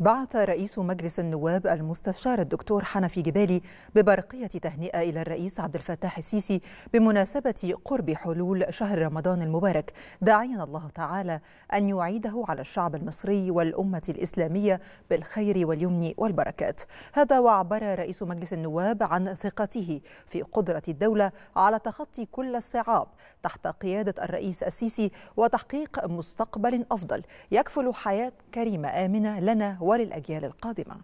بعث رئيس مجلس النواب المستشار الدكتور حنفي جبالي ببرقية تهنئة إلى الرئيس عبد الفتاح السيسي بمناسبة قرب حلول شهر رمضان المبارك داعيا الله تعالى أن يعيده على الشعب المصري والأمة الإسلامية بالخير واليمن والبركات هذا وعبر رئيس مجلس النواب عن ثقته في قدرة الدولة على تخطي كل الصعاب تحت قيادة الرئيس السيسي وتحقيق مستقبل أفضل يكفل حياة كريمة آمنة لنا وللأجيال القادمة